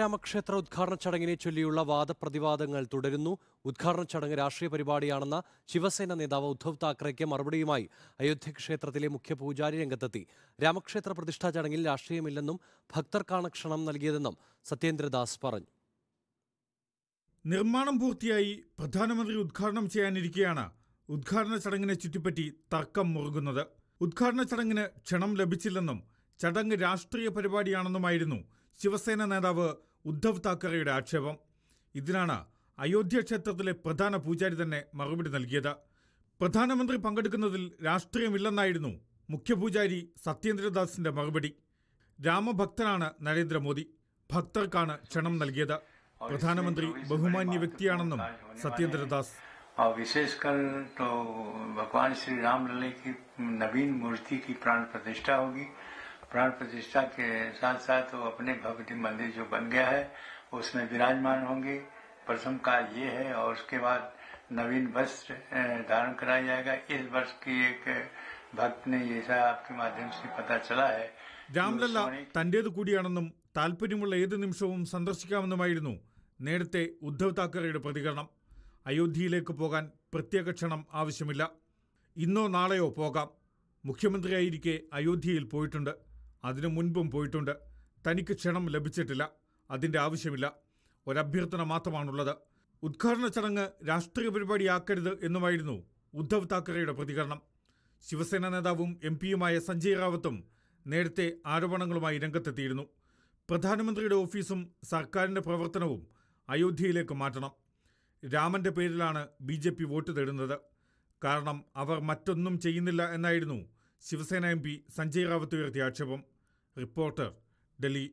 രാമക്ഷേത്ര ഉദ്ഘാടന ചടങ്ങിനെ ചൊല്ലിയുള്ള വാദപ്രതിവാദങ്ങൾ തുടരുന്നു ഉദ്ഘാടന ചടങ്ങ് രാഷ്ട്രീയ പരിപാടിയാണെന്ന ശിവസേന നേതാവ് ഉദ്ധവ് താക്കറെക്ക് മറുപടിയുമായി അയോധ്യ ക്ഷേത്രത്തിലെ മുഖ്യ പൂജാരി രംഗത്തെത്തി രാമക്ഷേത്ര പ്രതിഷ്ഠാ ചടങ്ങിൽ രാഷ്ട്രീയമില്ലെന്നും ഭക്തർക്കാണ് ക്ഷണം നൽകിയതെന്നും സത്യേന്ദ്രദാസ് പറഞ്ഞു നിർമ്മാണം പൂർത്തിയായി പ്രധാനമന്ത്രി ഉദ്ഘാടനം ചെയ്യാനിരിക്കെയാണ് ഉദ്ഘാടന ചടങ്ങിനെ ചുറ്റിപ്പറ്റി തർക്കം മുറുകുന്നത് ഉദ്ഘാടന ചടങ്ങിന് ക്ഷണം ലഭിച്ചില്ലെന്നും ചടങ്ങ് രാഷ്ട്രീയ പരിപാടിയാണെന്നുമായിരുന്നു ശിവസേന നേതാവ് ഉദ്ധവ് താക്കറെയുടെ ആക്ഷേപം ഇതിനാണ് അയോധ്യ ക്ഷേത്രത്തിലെ പ്രധാന പൂജാരി തന്നെ മറുപടി നൽകിയത് പ്രധാനമന്ത്രി പങ്കെടുക്കുന്നതിൽ രാഷ്ട്രീയമില്ലെന്നായിരുന്നു മുഖ്യപൂജാരി സത്യേന്ദ്രദാസിന്റെ മറുപടി രാമഭക്തനാണ് നരേന്ദ്രമോദി ഭക്തർക്കാണ് ക്ഷണം നൽകിയത് പ്രധാനമന്ത്രി ബഹുമാന്യ വ്യക്തിയാണെന്നും സത്യേന്ദ്രദാസ് विशेषकर तो भगवान श्री राम लले की नवीन मूर्ति की प्राण प्रतिष्ठा होगी प्राण प्रतिष्ठा के साथ साथ वो अपने भगवती मंदिर जो बन गया है उसमें विराजमान होंगे प्रथम कार्य ये है और उसके बाद नवीन वस्त्र धारण कराया जाएगा इस वर्ष की एक है രാംലല്ല തന്റേത് കൂടിയാണെന്നും താല്പര്യമുള്ള ഏത് നിമിഷവും സന്ദർശിക്കാമെന്നുമായിരുന്നു നേരത്തെ ഉദ്ധവ് താക്കറെയുടെ പ്രതികരണം അയോധ്യയിലേക്ക് പോകാൻ പ്രത്യേക ക്ഷണം ആവശ്യമില്ല ഇന്നോ നാളെയോ പോകാം മുഖ്യമന്ത്രിയായിരിക്കെ അയോധ്യയിൽ പോയിട്ടുണ്ട് അതിനു മുൻപും പോയിട്ടുണ്ട് തനിക്ക് ക്ഷണം ലഭിച്ചിട്ടില്ല അതിൻ്റെ ആവശ്യമില്ല ഒരഭ്യർത്ഥന മാത്രമാണുള്ളത് ഉദ്ഘാടന ചടങ്ങ് രാഷ്ട്രീയ പരിപാടിയാക്കരുത് എന്നുമായിരുന്നു ഉദ്ധവ് താക്കറെയുടെ പ്രതികരണം ശിവസേന നേതാവും എം പിയുമായ സഞ്ജയ് റാവത്തും നേരത്തെ ആരോപണങ്ങളുമായി രംഗത്തെത്തിയിരുന്നു പ്രധാനമന്ത്രിയുടെ ഓഫീസും സർക്കാരിൻ്റെ പ്രവർത്തനവും അയോധ്യയിലേക്ക് മാറ്റണം രാമന്റെ പേരിലാണ് ബി ജെ പി വോട്ട് തേടുന്നത് കാരണം അവർ മറ്റൊന്നും ചെയ്യുന്നില്ല എന്നായിരുന്നു ശിവസേന എം പി സഞ്ജയ് റാവത്ത് ഉയർത്തിയ ആക്ഷേപം റിപ്പോർട്ടർ ഡൽഹി